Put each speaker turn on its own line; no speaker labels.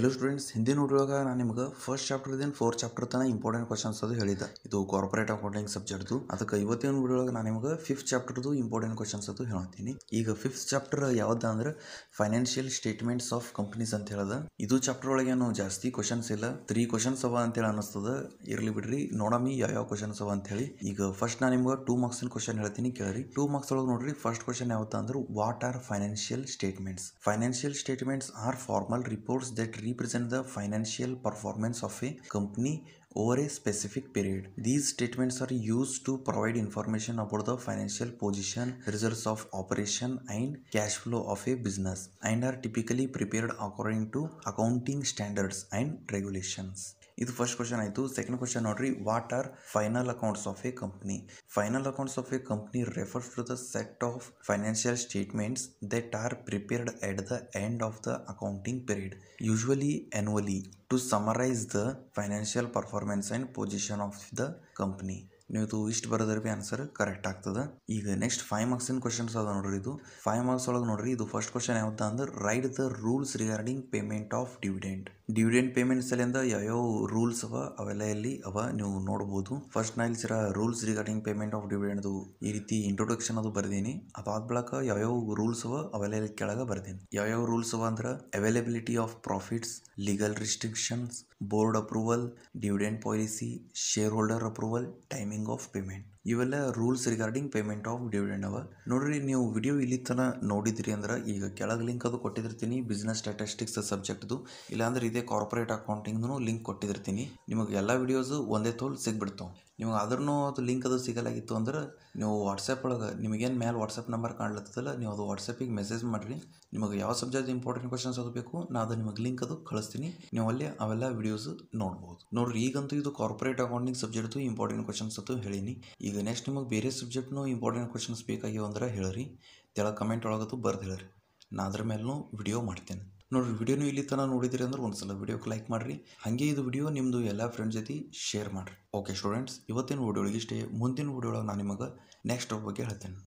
Hello students ಹಿಂದಿನ ನೋಡುವಾಗ ನಾನು ನಿಮಗೆ ಫಸ್ಟ್ ಚಾಪ್ಟರ್ದಿಂದ ಫೋರ್ ಚಾಪ್ಟರ್ ತನ ಇಂಪಾರ್ಟೆಂಟ್ ಕ್ವಶನ್ಸ್ ಅದು ಹೇಳಿದ್ದೆ ಇದು ಕಾರ್ಪೊರೇಟ್ ಅಕೌಂಟಿಂಗ್ ಸಬ್ಜೆಕ್ಟ್ದು ಅದಕ್ಕೆ ಇವತ್ತಿನ ವಿಡಿಯೋದಾಗ ನಾನು ನಿಮಗೆ ಫಿಫ್ತ್ ಚಾಪ್ಟರ್ದು ಇಂಪಾರ್ಟೆಂಟ್ ಕ್ವಶನ್ಸ್ ಅದು ಹೇಳ್ತೀನಿ ಈಗ ಫಿಫ್ತ್ ಚಾಪ್ಟರ್ ಯಾವ್ದು ಅಂದ್ರೆ ಫೈನಾನ್ಷಿಯಲ್ ಸ್ಟೇಟ್ಮೆಂಟ್ಸ್ ಆಫ್ ಕಂಪ್ನೀಸ್ ಅಂತ ಹೇಳದ ಇದು ಚಾಪ್ಟರ್ ಒಳಗೆ ಏನು ಜಾಸ್ತಿ ಕ್ವಶನ್ಸ್ ಇಲ್ಲ ತ್ರೀ ಕ್ವಶನ್ಸ್ ಅವ ಹೇಳಿ ಅನಿಸ್ತದ ಇರ್ಲಿ ಬಿಡ್ರಿ ನೋಡಮಿ ಯಾವ ಯಾವ ಕ್ವಶನ್ಸ್ ಅವ ಅಂತ ಹೇಳಿ ಈಗ ಫಸ್ಟ್ ನಾನು ನಿಮ್ಗೆ ಟೂ ಮಾರ್ಕ್ಸ್ ಕ್ವಶನ್ ಹೇಳ್ತೀನಿ ಕೇಳ್ರಿ ಟೂ ಮಾರ್ಕ್ಸ್ ಒಳಗೆ ನೋಡ್ರಿ ಫಸ್ಟ್ ಕ್ವಶನ್ ಯಾವತ್ತ what are financial statements financial statements are formal reports that re represent the financial performance of a company over a specific period. These statements are used to provide information about the financial position, results of operation and cash flow of a business and are typically prepared according to accounting standards and regulations. ಇದು first question ಆಯಿತು second question ನೋಡ್ರಿ what are final accounts of a company final accounts of a company refers to the set of financial statements that are prepared at the end of the accounting period usually annually to summarise the financial performance and position of the company ನೀವು ಇಷ್ಟು ಬರೋದ್ರ B answer correct ಆಗ್ತದೆ ಈಗ next five ಮಾರ್ಕ್ಸಿನ questions ಅದ ನೋಡ್ರಿ ಇದು five marks ಒಳಗೆ ನೋಡ್ರಿ ಇದು ಫಸ್ಟ್ ಕ್ವಶನ್ ಯಾವ್ದು ಅಂದ್ರೆ write the rules regarding payment of dividend dividend payment ಸಲಿಂದ ಯಾವ್ಯಾವ ರೂಲ್ಸ್ ಅವ ಅವೆಲ್ಲ ಇಲ್ಲಿ ಅವ ನೀವು ನೋಡಬಹುದು ಫಸ್ಟ್ ನಾ ಇಲ್ಲಿ rules regarding payment of dividend ಈ ರೀತಿ ಇಂಟ್ರೊಡಕ್ಷನ್ ಅದು ಬರ್ದೀನಿ ಅದಾದ ಬಳಿಕ ಯಾವ್ಯಾವ ರೂಲ್ಸ್ ಅವ ಅವೆಲ್ಲ ಇಲ್ಲಿ ಕೆಳಗೆ ಬರ್ದೀನಿ ಯಾವ್ಯಾವ ರೂಲ್ಸ್ ಅವ ಅಂದ್ರ availability of profits legal restrictions board approval dividend policy shareholder approval timing of payment ಇವೆಲ್ಲ rules regarding payment of dividend ಅವ ನೋಡ್ರಿ ನೀವು ವಿಡಿಯೋ ಇಲ್ಲಿ ತನಕ ನೋಡಿದ್ರಿ ಅಂದ್ರೆ ಈಗ ಕೆಳಗೆ ಲಿಂಕ್ ಅದು ಕೊಟ್ಟಿರ್ತೀನಿ ಬಿಸ್ನೆಸ್ ಸ್ಟ್ಯಾಟಿಸ್ಟಿಕ್ಸ್ ಸಬ್ಜೆಕ್ಟ್ದು ಇಲ್ಲಾಂದ್ರೆ ಇದೇ ಕಾರ್ಪೊರೇಟ್ ಅಕೌಂಟಿಂಗ್ನು ಲಿಂಕ್ ಕೊಟ್ಟಿರ್ತೀನಿ ನಿಮಗೆ ಎಲ್ಲ ವಿಡಿಯೋಸು ಒಂದೇ ತೋಲ್ ಸಿಗ್ಬಿಡ್ತಾವೆ ನಿಮಗೆ ಅದ್ರೂ ಅದು ಲಿಂಕ್ ಅದು ಸಿಗಲಾಗಿತ್ತು ಅಂದ್ರೆ ನೀವು ವಾಟ್ಸಪ್ ಒಳಗೆ ನಿಮಗೇನು ಮೇಲೆ ವಾಟ್ಸಪ್ ನಂಬರ್ ಕಾಣ್ಲತ್ತದಲ್ಲ ನೀವು ಅದು ವಾಟ್ಸಪ್ಪಿಗೆ ಮೆಸೇಜ್ ಮಾಡಿರಿ ನಿಮಗೆ ಯಾವ ಸಬ್ಜೆಕ್ಟ್ ಇಂಪಾರ್ಟೆಂಟ್ ಕ್ವಶನ್ಸ್ ಅದು ಬೇಕು ನಾನು ಅದು ನಿಮಗೆ ಲಿಂಕ್ ಅದು ಕಳಿಸ್ತೀನಿ ನೀವು ಅಲ್ಲಿ ಅವೆಲ್ಲ ವಿಡಿಯೋಸ್ ನೋಡ್ಬೋದು ನೋಡ್ರಿ ಈಗಂತೂ ಇದು corporate accounting subject important questions ಅದು ಹೇಳಿನಿ ಈಗ ನೆಕ್ಸ್ಟ್ ನಿಮಗೆ ಬೇರೆ ಸಬ್ಜೆಕ್ಟ್ನು ಇಂಪಾರ್ಟೆಂಟ್ ಕ್ವಶನ್ಸ್ ಬೇಕಾಗಿವೆ ಅಂದ್ರೆ ಹೇಳಿರಿ ತೆಳ ಕಮೆಂಟ್ ಒಳಗದು ಬರ್ದು ಹೇಳಿರಿ ನಾ ಅದ್ರ ಮೇಲೂ ವಿಡಿಯೋ ಮಾಡ್ತೇನೆ ನೋಡಿರಿ ವಿಡಿಯೋನು ಇಲ್ಲಿ ತನಕ ನೋಡಿದಿರಿ ಅಂದ್ರೆ ಒಂದ್ಸಲ ವಿಡಿಯೋಕ್ಕೆ ಲೈಕ್ ಮಾಡಿರಿ ಹಾಗೆ ಇದು ವಿಡಿಯೋ ನಿಮ್ಮದು ಎಲ್ಲ ಫ್ರೆಂಡ್ಸ್ ಜೊತೆ ಶೇರ್ ಮಾಡಿರಿ ಓಕೆ ಸ್ಟೂಡೆಂಟ್ಸ್ ಇವತ್ತಿನ ವಿಡಿಯೋ ಇಷ್ಟೇ ಮುಂದಿನ ವಿಡಿಯೋ ನಾನು ನಿಮಗೆ ನೆಕ್ಸ್ಟ್ ಬಗ್ಗೆ ಹೇಳ್ತೇನೆ